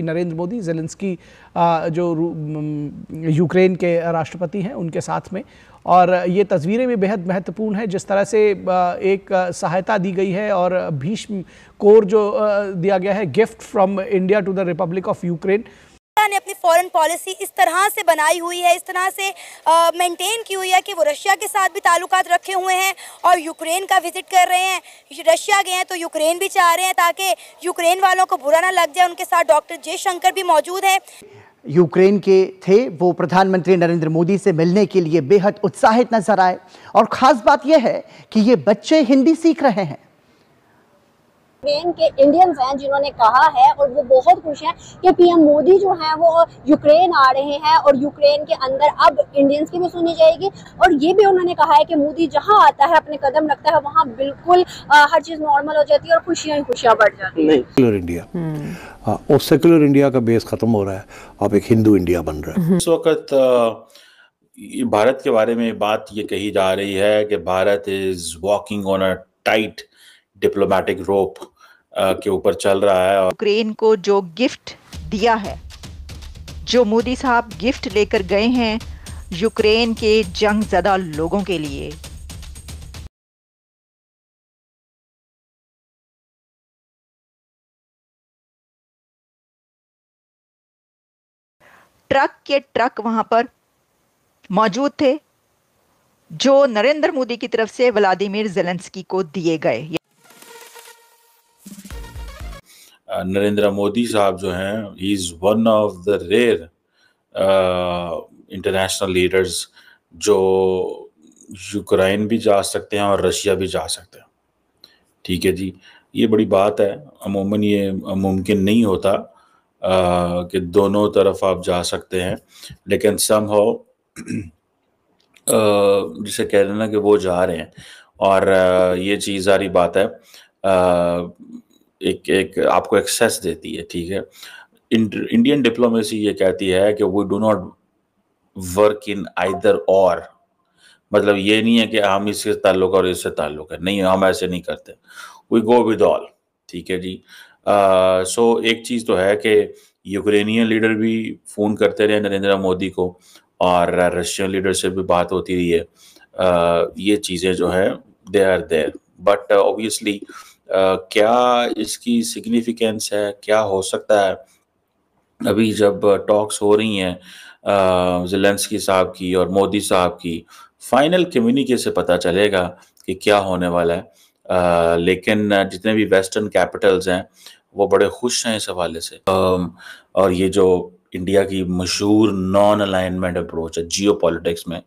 Narendra Modi Zelensky जो Ukraine के राष्ट्रपति हैं उनके साथ में और ये तस्वीरें भी बेहद महत्वपूर्ण है जिस तरह से एक सहायता दी गई है और भीष्म कोर जो दिया गया है gift from India to the republic of Ukraine ने अपनी फॉरेन पॉलिसी इस तरह से बनाई हुई है इस तरह से मेंटेन की हुई है कि वो रशिया के साथ भी ताल्लुक रखे हुए हैं और यूक्रेन का विजिट कर रहे हैं रशिया गए हैं तो यूक्रेन भी चाह रहे हैं ताकि यूक्रेन वालों को बुरा ना लग जाए उनके साथ डॉक्टर जयशंकर भी मौजूद है यूक्रेन के थे वो प्रधानमंत्री नरेंद्र मोदी से मिलने के लिए बेहद उत्साहित नजर आए और ख़ास बात यह है कि ये बच्चे हिंदी सीख रहे हैं यूक्रेन के इंडियन फैन जिन्होंने कहा है और वो बहुत खुश हैं कि पीएम मोदी जो हैं वो यूक्रेन आ रहे हैं और यूक्रेन के अंदर अब इंडियंस की भी सुनी जाएगी और ये भी उन्होंने कहा है कि मोदी जहाँ आता है अपने कदम रखता है वहाँ बिल्कुल आ, हर चीज नॉर्मल हो जाती है और खुशियाँ ही खुशियाँ बढ़ जाती है सेकुलर इंडिया और सेकुलर इंडिया का बेस खत्म हो रहा है अब एक हिंदू इंडिया बन रहा है हम्म। इस वक्त भारत के बारे में बात ये कही जा रही है कि Bharat is walking on a tight diplomatic rope के ऊपर चल रहा है यूक्रेन को जो गिफ्ट दिया है जो मोदी साहब गिफ्ट लेकर गए हैं यूक्रेन के जंग ज़दा लोगों के लिए ट्रक के ट्रक वहां पर मौजूद थे जो नरेंद्र मोदी की तरफ से व्लादिमीर जेलेंस्की को दिए गए नरेंद्र मोदी साहब जो हैं he is one of the rare international leaders जो यूक्रेन भी जा सकते हैं और रशिया भी जा सकते हैं ठीक है जी ये बड़ी बात है अमूमन ये मुमकिन नहीं होता आ, uh, कि दोनों तरफ आप जा सकते हैं लेकिन सम हो uh, जिसे कह रहे ना कि वो जा रहे हैं और uh, ये चीज़ सारी बात है आ, एक एक आपको एक्सेस देती है ठीक है इंडियन डिप्लोमेसी ये कहती है कि we do not work in either और मतलब ये नहीं है कि हम इससे ताल्लुक और इससे ताल्लुक है नहीं हम ऐसे नहीं करते वी गो विद ऑल ठीक है जी सो uh, so एक चीज़ तो है कि यूक्रेनियन लीडर भी फ़ोन करते रहे नरेंद्र मोदी को और रशियन लीडर से भी बात होती रही है uh, ये चीज़ें जो है they are there but obviously uh, क्या इसकी सिग्निफिकेंस है क्या हो सकता है अभी जब टॉक्स हो रही हैं जिलेंसकी साहब की और मोदी साहब की फाइनल कम्युनिके से पता चलेगा कि क्या होने वाला है आ, लेकिन जितने भी वेस्टर्न कैपिटल्स हैं वो बड़े खुश हैं इस हवाले से आ, और ये जो इंडिया की मशहूर नॉन अलाइनमेंट अप्रोच है जियो पॉलिटिक्स में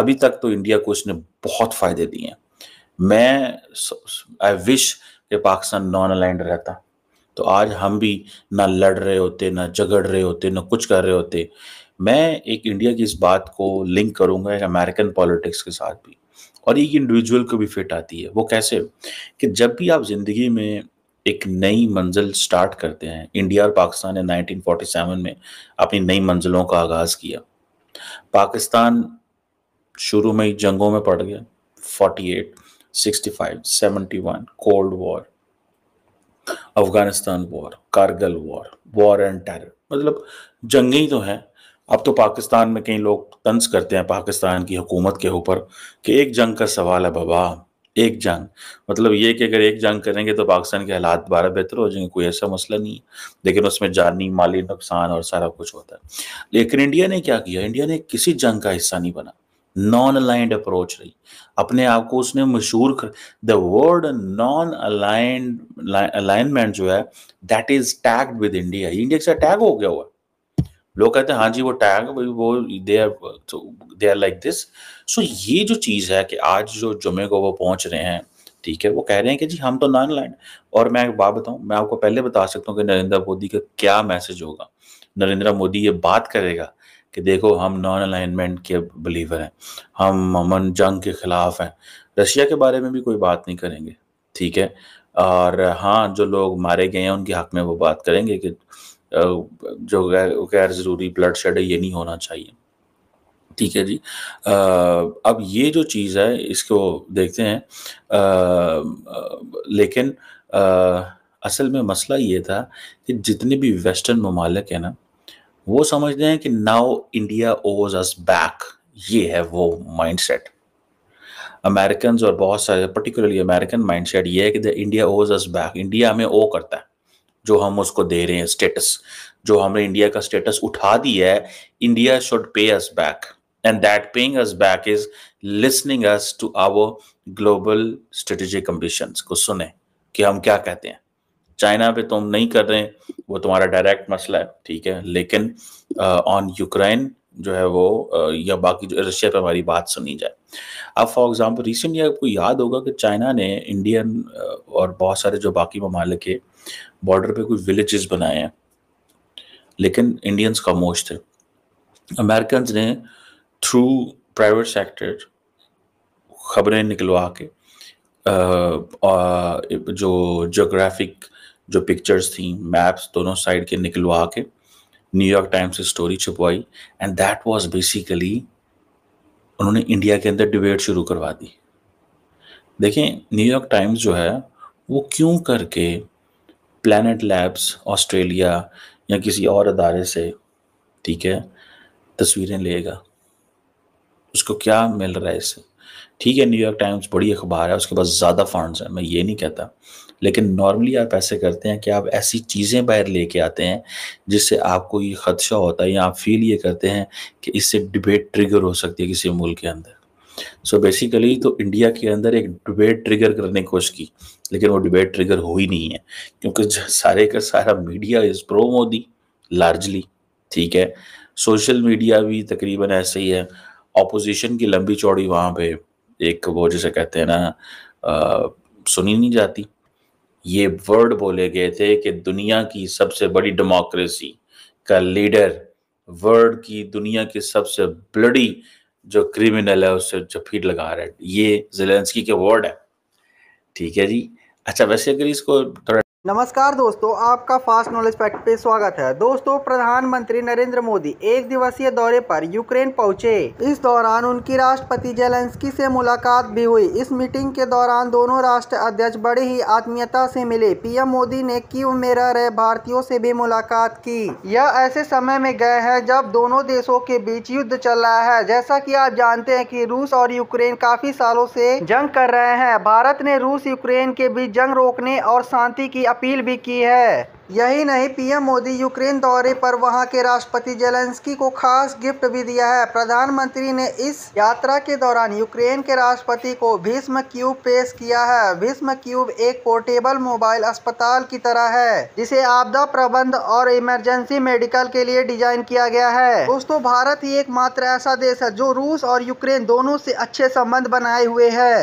अभी तक तो इंडिया को इसने बहुत फ़ायदे दिए हैं मैं आई विश कि पाकिस्तान नॉन अलाइंड रहता तो आज हम भी ना लड़ रहे होते ना झगड़ रहे होते ना कुछ कर रहे होते मैं एक इंडिया की इस बात को लिंक करूंगा एक अमेरिकन पॉलिटिक्स के साथ भी और एक इंडिविजुअल को भी फिट आती है वो कैसे कि जब भी आप ज़िंदगी में एक नई मंजिल स्टार्ट करते हैं इंडिया और पाकिस्तान ने 1947 में अपनी नई मंजिलों का आगाज़ किया पाकिस्तान शुरू में ही जंगों में पड़ गया 48 65, 71, Cold War, Afghanistan war Kargil war war and terror मतलब जंगे ही तो हैं अब तो पाकिस्तान में कई लोग तंज करते हैं पाकिस्तान की हुकूमत के ऊपर कि एक जंग का सवाल है बाबा एक जंग मतलब ये कि अगर एक जंग करेंगे तो पाकिस्तान के हालात दोबारा बेहतर हो जाएंगे कोई ऐसा मसला नहीं है लेकिन उसमें जानी माली नुकसान और सारा कुछ होता है लेकिन इंडिया ने क्या किया इंडिया ने किसी जंग का हिस्सा नहीं बना नॉन अलाइंड अप्रोच रही अपने आप को उसने मशहूर कर the word non aligned alignment जो है that is tagged with India India से टैग हो गया हुआ लोग कहते हैं हाँ जी वो टैग वो दे आर तो they are like this so ये जो चीज़ है कि आज जो जुमे को वो पहुंच रहे हैं ठीक है वो कह रहे हैं कि जी हम तो नॉन अलाइंड और मैं एक बात बताऊं मैं आपको पहले बता सकता हूँ कि नरेंद्र मोदी का क्या मैसेज होगा नरेंद्र मोदी ये बात करेगा कि देखो हम नॉन अलाइनमेंट के बिलीवर हैं हम अमन जंग के ख़िलाफ़ हैं रशिया के बारे में भी कोई बात नहीं करेंगे ठीक है और हाँ जो लोग मारे गए हैं उनके हक में वो बात करेंगे कि जो गैर ज़रूरी ब्लड शेड है ये नहीं होना चाहिए ठीक है जी आ, अब ये जो चीज़ है इसको देखते हैं आ, आ, लेकिन असल में मसला ये था कि जितने भी वेस्टर्न ममालिक हैं ना वो समझते हैं कि नाउ इंडिया ओज अस बैक ये है वो माइंडसेट अमेरिकन और बहुत सारे पर्टिकुलरली अमेरिकन माइंडसेट ये है कि द इंडिया ओज अस बैक इंडिया हमें ओ करता है जो हम उसको दे रहे हैं स्टेटस जो हमने इंडिया का स्टेटस उठा दिया है India should pay us back and that paying us back is listening us to our global strategic ambitions को सुने कि हम क्या कहते हैं चाइना पे तुम तो नहीं कर रहे वो तुम्हारा डायरेक्ट मसला है ठीक है लेकिन ऑन यूक्रेन जो है वो या बाकी जो रशिया पे हमारी बात सुनी जाए अब फॉर एग्जांपल रिसेंटली आपको याद होगा कि चाइना ने इंडियन और बहुत सारे जो बाकी ममालिक के बॉर्डर पे कोई विलेजेस बनाए हैं लेकिन इंडियंस खामोश थे अमेरिकन ने थ्रू प्राइवेट सेक्टर खबरें निकलवा के आ, आ, जो जोग्राफिक जो पिक्चर्स थी मैप्स दोनों साइड के निकलवा के न्यूयॉर्क टाइम्स से स्टोरी छुपवाई एंड दैट वाज बेसिकली उन्होंने इंडिया के अंदर डिबेट शुरू करवा दी देखें न्यूयॉर्क टाइम्स जो है वो क्यों करके प्लानट लैब्स ऑस्ट्रेलिया या किसी और अदारे से ठीक है तस्वीरें लेगा उसको क्या मिल रहा है इससे ठीक है न्यूयॉर्क टाइम्स बड़ी अखबार है उसके पास ज़्यादा फंड्स हैं मैं ये नहीं कहता लेकिन नॉर्मली आप ऐसे करते हैं कि आप ऐसी चीज़ें बाहर लेके आते हैं जिससे आपको ये खदशा होता है या आप फील ये करते हैं कि इससे डिबेट ट्रिगर हो सकती है किसी मुल्क के अंदर सो so बेसिकली तो इंडिया के अंदर एक डिबेट ट्रिगर करने की कोशिश की लेकिन वो डिबेट ट्रिगर हो ही नहीं है क्योंकि सारे का सारा media is pro Modi largely ठीक है सोशल मीडिया भी तकरीबन ऐसे ही है अपोजिशन की लंबी चौड़ी वहाँ पे एक वो जिसे कहते हैं ना आ, सुनी नहीं जाती ये वर्ड बोले गए थे कि दुनिया की सबसे बड़ी डेमोक्रेसी का लीडर वर्ल्ड की दुनिया की सबसे ब्लडी जो क्रिमिनल है उससे जफीर लगा रहा है ये जेलेंस्की के वर्ड है ठीक है जी अच्छा वैसे अगर इसको थोड़ा नमस्कार दोस्तों आपका फास्ट नॉलेज फैक्ट पे स्वागत है दोस्तों प्रधानमंत्री नरेंद्र मोदी एक दिवसीय दौरे पर यूक्रेन पहुंचे इस दौरान उनकी राष्ट्रपति जेलेंस्की से मुलाकात भी हुई इस मीटिंग के दौरान दोनों राष्ट्र अध्यक्ष बड़ी ही आत्मीयता से मिले पीएम मोदी ने कीव में रह रहे भारतीयों से भी मुलाकात की यह ऐसे समय में गए है जब दोनों देशों के बीच युद्ध चल रहा है जैसा की आप जानते हैं की रूस और यूक्रेन काफी सालों से जंग कर रहे हैं भारत ने रूस यूक्रेन के बीच जंग रोकने और शांति की अपील भी की है यही नहीं पीएम मोदी यूक्रेन दौरे पर वहां के राष्ट्रपति जेलेंस्की को खास गिफ्ट भी दिया है प्रधानमंत्री ने इस यात्रा के दौरान यूक्रेन के राष्ट्रपति को भीष्म क्यूब पेश किया है भीष्म क्यूब एक पोर्टेबल मोबाइल अस्पताल की तरह है जिसे आपदा प्रबंध और इमरजेंसी मेडिकल के लिए डिजाइन किया गया है दोस्तों भारत ही एकमात्र ऐसा देश है जो रूस और यूक्रेन दोनों से अच्छे संबंध बनाए हुए है